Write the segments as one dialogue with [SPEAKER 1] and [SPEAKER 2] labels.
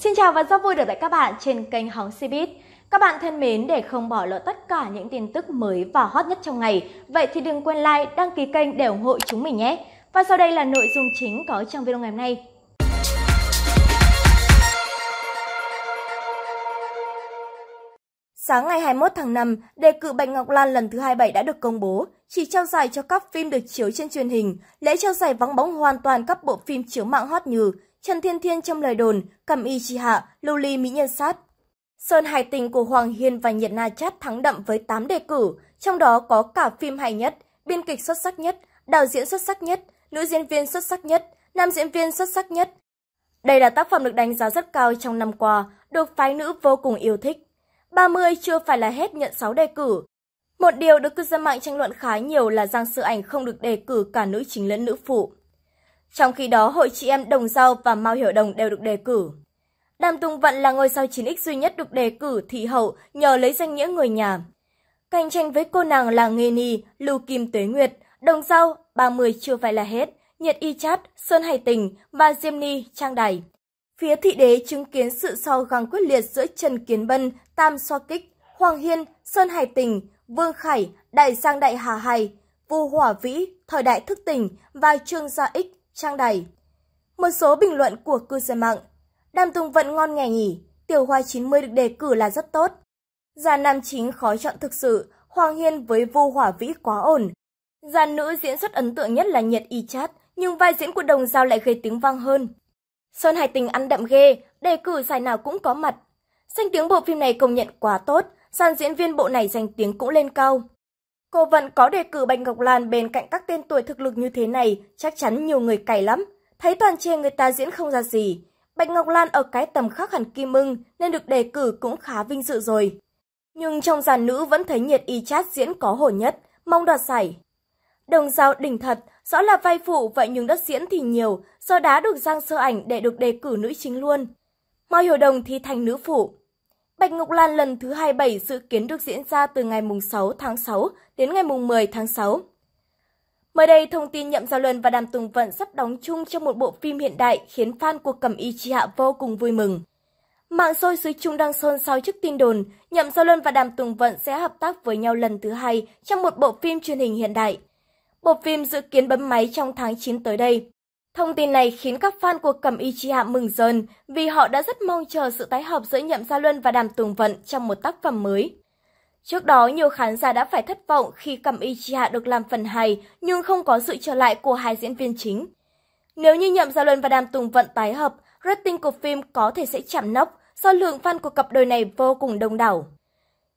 [SPEAKER 1] Xin chào và rất vui được lại các bạn trên kênh Hóng Cbiz. Các bạn thân mến, để không bỏ lỡ tất cả những tin tức mới và hot nhất trong ngày, vậy thì đừng quên like, đăng ký kênh để ủng hộ chúng mình nhé. Và sau đây là nội dung chính có trong video ngày hôm nay. Sáng ngày 21 tháng 5, đề cử Bạch Ngọc Lan lần thứ 27 đã được công bố, chỉ trao giải cho các phim được chiếu trên truyền hình. Lễ trao giải vắng bóng hoàn toàn các bộ phim chiếu mạng hot như Trần Thiên Thiên trong lời đồn, cầm y chi hạ, lưu ly mỹ nhân sát. Sơn Hải Tình của Hoàng Hiên và Nhiệt Na Chát thắng đậm với 8 đề cử, trong đó có cả phim hay nhất, biên kịch xuất sắc nhất, đạo diễn xuất sắc nhất, nữ diễn viên xuất sắc nhất, nam diễn viên xuất sắc nhất. Đây là tác phẩm được đánh giá rất cao trong năm qua, được phái nữ vô cùng yêu thích. 30 chưa phải là hết nhận 6 đề cử. Một điều được cư dân mạng tranh luận khá nhiều là Giang sự Ảnh không được đề cử cả nữ chính lẫn nữ phụ. Trong khi đó, hội chị em Đồng Giao và Mao Hiểu Đồng đều được đề cử. Đàm Tùng Vận là ngôi sao 9X duy nhất được đề cử thị hậu nhờ lấy danh nghĩa người nhà. Cạnh tranh với cô nàng là Nghê Ni, Lưu Kim Tuế Nguyệt, Đồng Giao, 30 chưa phải là hết, Nhật Y Chát, Sơn Hải Tình và Diêm Ni, Trang Đài. Phía thị đế chứng kiến sự so găng quyết liệt giữa Trần Kiến Bân, Tam So Kích, Hoàng Hiên, Sơn Hải Tình, Vương Khải, Đại Giang Đại Hà Hải, Vu Hỏa Vĩ, Thời Đại Thức Tỉnh và Trương Gia Ích trang đầy. Một số bình luận của cư dân mạng. Đàm Tùng vẫn ngon nghè nhỉ, tiểu hoa 90 được đề cử là rất tốt. Già nam chính khó chọn thực sự, Hoàng Hiên với vô hỏa vĩ quá ổn. Già nữ diễn xuất ấn tượng nhất là Nhiệt Y Chát, nhưng vai diễn của Đồng Giao lại gây tiếng vang hơn. Sơn Hải Tình ăn đậm ghê, đề cử giải nào cũng có mặt. Danh tiếng bộ phim này công nhận quá tốt, dàn diễn viên bộ này danh tiếng cũng lên cao. Cô vẫn có đề cử Bạch Ngọc Lan bên cạnh các tên tuổi thực lực như thế này, chắc chắn nhiều người cày lắm. Thấy toàn chê người ta diễn không ra gì. Bạch Ngọc Lan ở cái tầm khác hẳn Kim Ưng nên được đề cử cũng khá vinh dự rồi. Nhưng trong giàn nữ vẫn thấy nhiệt y chat diễn có hổ nhất, mong đoạt giải. Đồng giao đỉnh thật, rõ là vai phụ vậy nhưng đất diễn thì nhiều, do đá được giang sơ ảnh để được đề cử nữ chính luôn. Mai Hiểu Đồng thi thành nữ phụ. Bạch Ngọc Lan lần thứ 27 dự kiến được diễn ra từ ngày 6 tháng 6 đến ngày 10 tháng 6. Mới đây, thông tin Nhậm gia Luân và Đàm Tùng Vận sắp đóng chung trong một bộ phim hiện đại khiến fan của Cẩm Y Chi Hạ vô cùng vui mừng. Mạng xôi xứ Trung đang xôn xao trước tin đồn, Nhậm gia Luân và Đàm Tùng Vận sẽ hợp tác với nhau lần thứ hai trong một bộ phim truyền hình hiện đại. Bộ phim dự kiến bấm máy trong tháng 9 tới đây. Thông tin này khiến các fan của Cẩm Y Chi Hạ mừng dần vì họ đã rất mong chờ sự tái hợp giữa Nhậm Gia Luân và Đàm Tường Vận trong một tác phẩm mới. Trước đó, nhiều khán giả đã phải thất vọng khi Cẩm Y Chi Hạ được làm phần hài nhưng không có sự trở lại của hai diễn viên chính. Nếu như Nhậm Gia Luân và Đàm Tùng Vận tái hợp, rating của phim có thể sẽ chạm nóc do lượng fan của cặp đôi này vô cùng đông đảo.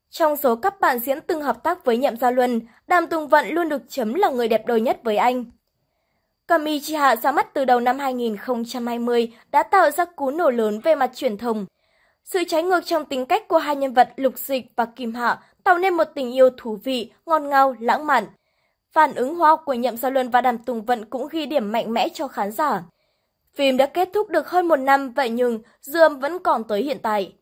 [SPEAKER 1] Trong số các bạn diễn từng hợp tác với Nhậm Gia Luân, Đàm Tùng Vận luôn được chấm là người đẹp đôi nhất với anh. Kamichiha ra mắt từ đầu năm 2020 đã tạo ra cú nổ lớn về mặt truyền thông. Sự trái ngược trong tính cách của hai nhân vật Lục Dịch và Kim Hạ tạo nên một tình yêu thú vị, ngon ngào, lãng mạn. Phản ứng hoa của Nhậm Gia Luân và Đàm Tùng Vận cũng ghi điểm mạnh mẽ cho khán giả. Phim đã kết thúc được hơn một năm vậy nhưng dư vẫn còn tới hiện tại.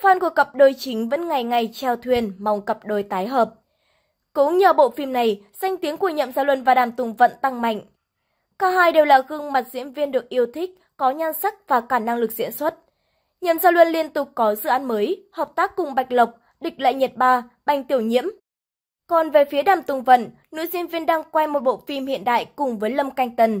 [SPEAKER 1] Fan của cặp đôi chính vẫn ngày ngày treo thuyền mong cặp đôi tái hợp. Cũng nhờ bộ phim này, danh tiếng của Nhậm Gia Luân và Đàm Tùng Vận tăng mạnh. Cả hai đều là gương mặt diễn viên được yêu thích, có nhan sắc và khả năng lực diễn xuất. Nhậm Gia Luân liên tục có dự án mới, hợp tác cùng Bạch Lộc, Địch Lại Nhiệt Ba, Bành Tiểu Nhiễm. Còn về phía Đàm Tùng Vận, nữ diễn viên đang quay một bộ phim hiện đại cùng với Lâm Canh Tần.